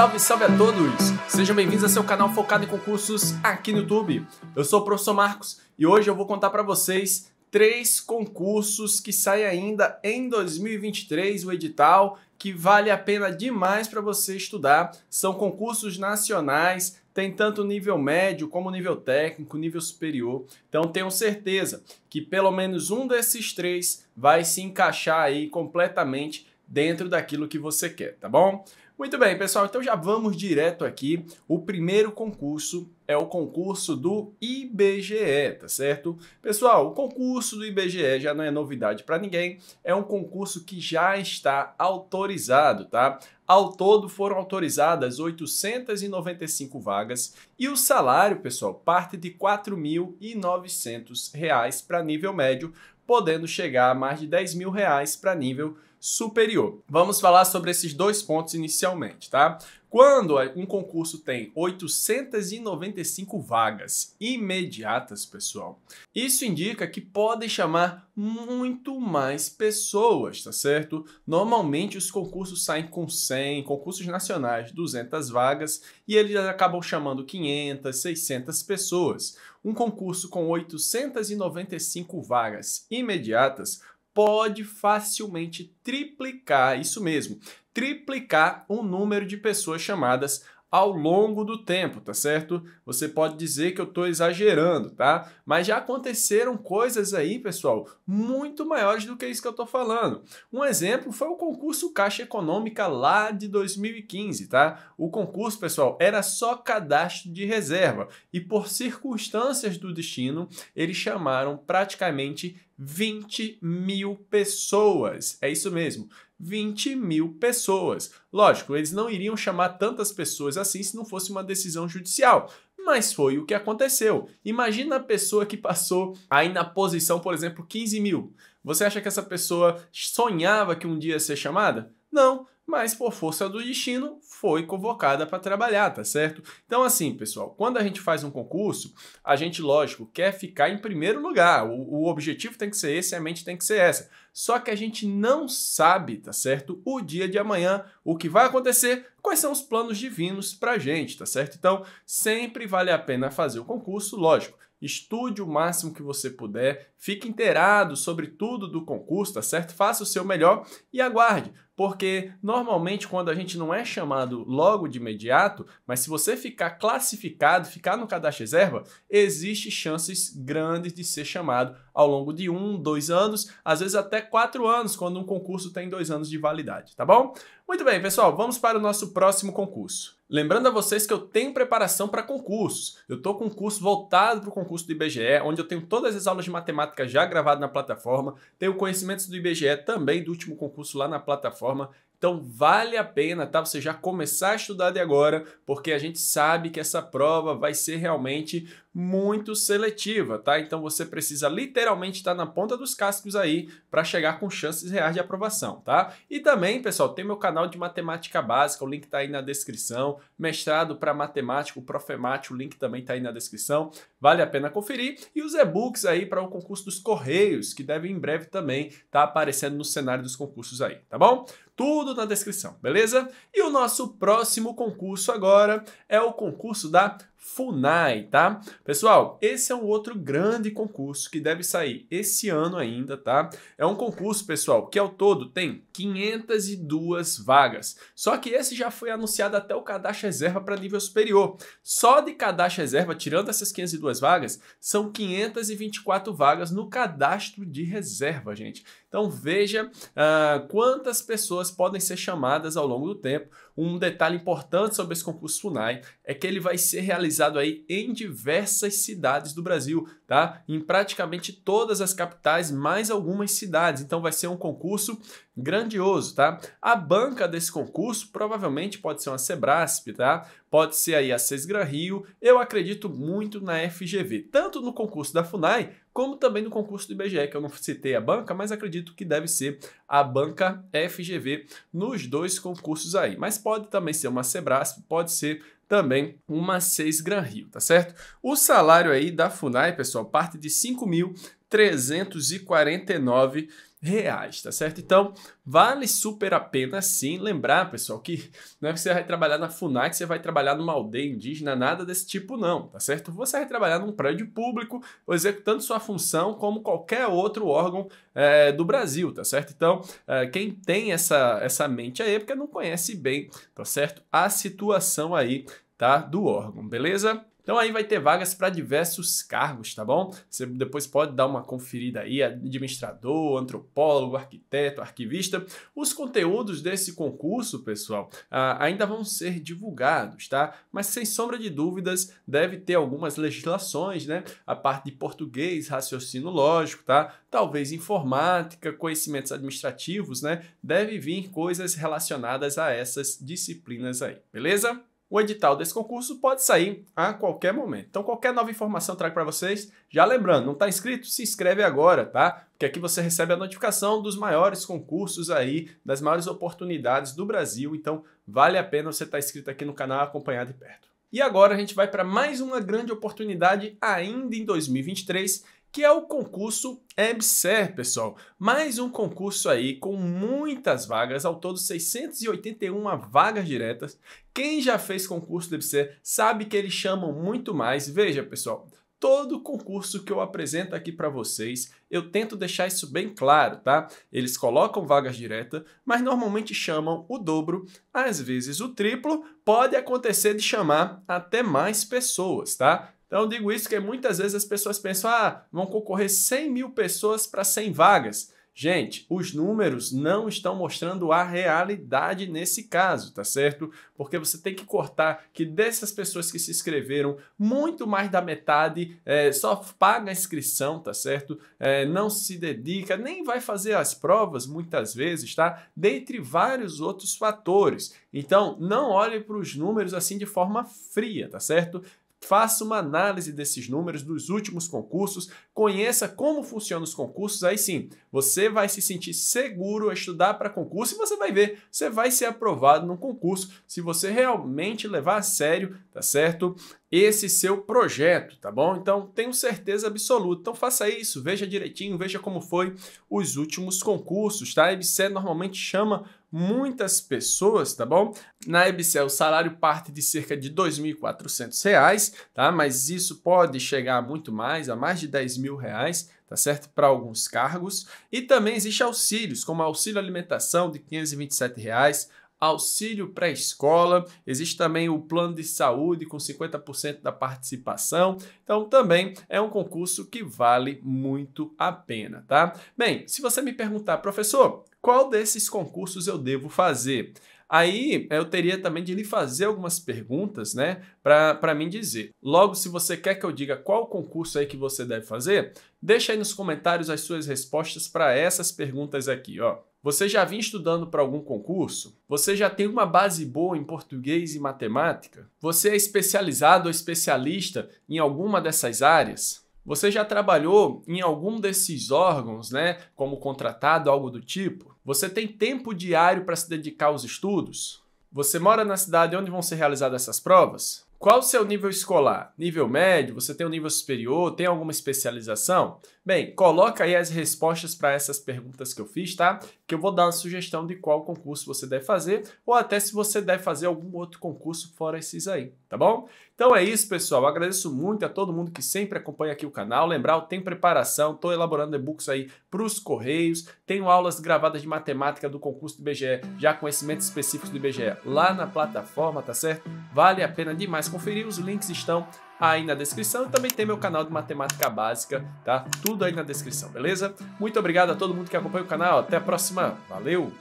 salve, salve a todos! Sejam bem-vindos ao seu canal focado em concursos aqui no YouTube. Eu sou o professor Marcos e hoje eu vou contar para vocês três concursos que saem ainda em 2023, o edital, que vale a pena demais para você estudar. São concursos nacionais, tem tanto nível médio como nível técnico, nível superior. Então tenho certeza que pelo menos um desses três vai se encaixar aí completamente dentro daquilo que você quer, tá bom? Muito bem, pessoal, então já vamos direto aqui. O primeiro concurso é o concurso do IBGE, tá certo? Pessoal, o concurso do IBGE já não é novidade para ninguém, é um concurso que já está autorizado, tá? Ao todo foram autorizadas 895 vagas e o salário, pessoal, parte de R$ 4.900 para nível médio, podendo chegar a mais de 10 mil reais para nível superior. Vamos falar sobre esses dois pontos inicialmente, tá? Quando um concurso tem 895 vagas imediatas, pessoal, isso indica que podem chamar muito mais pessoas, tá certo? Normalmente os concursos saem com 100, concursos nacionais 200 vagas e eles acabam chamando 500, 600 pessoas um concurso com 895 vagas imediatas pode facilmente triplicar, isso mesmo, triplicar o número de pessoas chamadas ao longo do tempo, tá certo? Você pode dizer que eu estou exagerando, tá? Mas já aconteceram coisas aí, pessoal, muito maiores do que isso que eu estou falando. Um exemplo foi o concurso Caixa Econômica lá de 2015, tá? O concurso, pessoal, era só cadastro de reserva e por circunstâncias do destino, eles chamaram praticamente 20 mil pessoas. É isso mesmo, 20 mil pessoas. Lógico, eles não iriam chamar tantas pessoas assim se não fosse uma decisão judicial. Mas foi o que aconteceu. Imagina a pessoa que passou aí na posição, por exemplo, 15 mil. Você acha que essa pessoa sonhava que um dia ia ser chamada? Não, mas por força do destino foi convocada para trabalhar, tá certo? Então, assim, pessoal, quando a gente faz um concurso, a gente, lógico, quer ficar em primeiro lugar. O, o, objetivo tem que ser esse, a mente tem que ser essa. Só que a gente não sabe, tá certo? O dia de amanhã, o que vai acontecer, quais são os planos divinos para a gente, tá certo? Então, sempre vale a pena fazer o concurso, lógico estude o máximo que você puder, fique inteirado sobre tudo do concurso, tá certo? Faça o seu melhor e aguarde, porque normalmente quando a gente não é chamado logo de imediato, mas se você ficar classificado, ficar no cadastro reserva, existe chances grandes de ser chamado ao longo de um, dois anos, às vezes até quatro anos, quando um concurso tem dois anos de validade, tá bom? Muito bem, pessoal, vamos para o nosso próximo concurso. Lembrando a vocês que eu tenho preparação para concursos. Eu estou com um curso voltado para o concurso do IBGE, onde eu tenho todas as aulas de matemática já gravadas na plataforma, tenho conhecimentos do IBGE também do último concurso lá na plataforma. Então vale a pena, tá? Você já começar a estudar de agora, porque a gente sabe que essa prova vai ser realmente muito seletiva, tá? Então você precisa literalmente estar na ponta dos cascos aí para chegar com chances reais de aprovação, tá? E também, pessoal, tem meu canal de matemática básica, o link tá aí na descrição, mestrado para matemática, profemático, o link também tá aí na descrição. Vale a pena conferir e os e-books aí para o concurso dos Correios, que deve em breve também estar tá aparecendo no cenário dos concursos aí, tá bom? Tudo na descrição, beleza? E o nosso próximo concurso agora é o concurso da FUNAI, tá? Pessoal, esse é um outro grande concurso que deve sair esse ano ainda, tá? É um concurso, pessoal, que ao todo tem 502 vagas. Só que esse já foi anunciado até o cadastro reserva para nível superior. Só de cadastro reserva, tirando essas 502 vagas, são 524 vagas no cadastro de reserva, gente. Então veja uh, quantas pessoas podem ser chamadas ao longo do tempo. Um detalhe importante sobre esse concurso FUNAI é que ele vai ser realizado realizado aí em diversas cidades do Brasil, tá? Em praticamente todas as capitais, mais algumas cidades. Então vai ser um concurso grandioso, tá? A banca desse concurso provavelmente pode ser uma Sebrasp, tá? Pode ser aí a Sesgran Rio. Eu acredito muito na FGV, tanto no concurso da Funai como também no concurso do IBGE, que eu não citei a banca, mas acredito que deve ser a banca FGV nos dois concursos aí. Mas pode também ser uma Sebrasp, pode ser também uma 6 Gran Rio, tá certo? O salário aí da FUNAI, pessoal, parte de 5.349 reais, tá certo? Então, vale super a pena sim lembrar, pessoal, que não é que você vai trabalhar na FUNAC, você vai trabalhar numa aldeia indígena, nada desse tipo não, tá certo? Você vai trabalhar num prédio público, executando sua função como qualquer outro órgão é, do Brasil, tá certo? Então, é, quem tem essa, essa mente aí, é porque não conhece bem, tá certo? A situação aí, tá? Do órgão, beleza? Então aí vai ter vagas para diversos cargos, tá bom? Você depois pode dar uma conferida aí, administrador, antropólogo, arquiteto, arquivista. Os conteúdos desse concurso, pessoal, ah, ainda vão ser divulgados, tá? Mas sem sombra de dúvidas, deve ter algumas legislações, né? A parte de português, raciocínio lógico, tá? Talvez informática, conhecimentos administrativos, né? Deve vir coisas relacionadas a essas disciplinas aí, beleza? o edital desse concurso pode sair a qualquer momento. Então, qualquer nova informação eu trago para vocês. Já lembrando, não está inscrito? Se inscreve agora, tá? Porque aqui você recebe a notificação dos maiores concursos aí, das maiores oportunidades do Brasil. Então, vale a pena você estar tá inscrito aqui no canal acompanhar de perto. E agora a gente vai para mais uma grande oportunidade ainda em 2023, que é o concurso EBSER, pessoal. Mais um concurso aí com muitas vagas, ao todo 681 vagas diretas. Quem já fez concurso do EBSER sabe que eles chamam muito mais. Veja, pessoal, todo concurso que eu apresento aqui para vocês, eu tento deixar isso bem claro, tá? Eles colocam vagas diretas, mas normalmente chamam o dobro, às vezes o triplo, pode acontecer de chamar até mais pessoas, tá? Então, eu digo isso que muitas vezes as pessoas pensam, ah, vão concorrer 100 mil pessoas para 100 vagas. Gente, os números não estão mostrando a realidade nesse caso, tá certo? Porque você tem que cortar que dessas pessoas que se inscreveram, muito mais da metade é, só paga a inscrição, tá certo? É, não se dedica, nem vai fazer as provas muitas vezes, tá? Dentre vários outros fatores. Então, não olhe para os números assim de forma fria, tá certo? faça uma análise desses números dos últimos concursos, conheça como funcionam os concursos, aí sim, você vai se sentir seguro a estudar para concurso e você vai ver, você vai ser aprovado no concurso se você realmente levar a sério, tá certo? Esse seu projeto, tá bom? Então, tenho certeza absoluta. Então, faça isso, veja direitinho, veja como foi os últimos concursos, tá? A EBSER normalmente chama muitas pessoas, tá bom? Na EBC o salário parte de cerca de R$ 2.400, tá? Mas isso pode chegar a muito mais, a mais de R$ 10 mil reais, tá certo? Para alguns cargos. E também existe auxílios, como auxílio alimentação de R$ reais auxílio pré-escola, existe também o plano de saúde com 50% da participação. Então também é um concurso que vale muito a pena, tá? Bem, se você me perguntar, professor, qual desses concursos eu devo fazer? Aí eu teria também de lhe fazer algumas perguntas, né, para mim dizer. Logo, se você quer que eu diga qual concurso aí que você deve fazer, deixa aí nos comentários as suas respostas para essas perguntas aqui, ó. Você já vinha estudando para algum concurso? Você já tem uma base boa em português e matemática? Você é especializado ou especialista em alguma dessas áreas? Você já trabalhou em algum desses órgãos, né, como contratado, algo do tipo? Você tem tempo diário para se dedicar aos estudos? Você mora na cidade onde vão ser realizadas essas provas? Qual o seu nível escolar? Nível médio? Você tem um nível superior? Tem alguma especialização? Bem, coloca aí as respostas para essas perguntas que eu fiz, tá? Que eu vou dar uma sugestão de qual concurso você deve fazer ou até se você deve fazer algum outro concurso fora esses aí, tá bom? Então é isso, pessoal. Eu agradeço muito a todo mundo que sempre acompanha aqui o canal. Lembrar, tem preparação, estou elaborando e-books aí para os Correios, tenho aulas gravadas de matemática do concurso do IBGE, já conhecimentos específicos do IBGE lá na plataforma, tá certo? Vale a pena demais conferir, os links estão aí na descrição e também tem meu canal de matemática básica, tá? Tudo aí na descrição, beleza? Muito obrigado a todo mundo que acompanha o canal, até a próxima, valeu!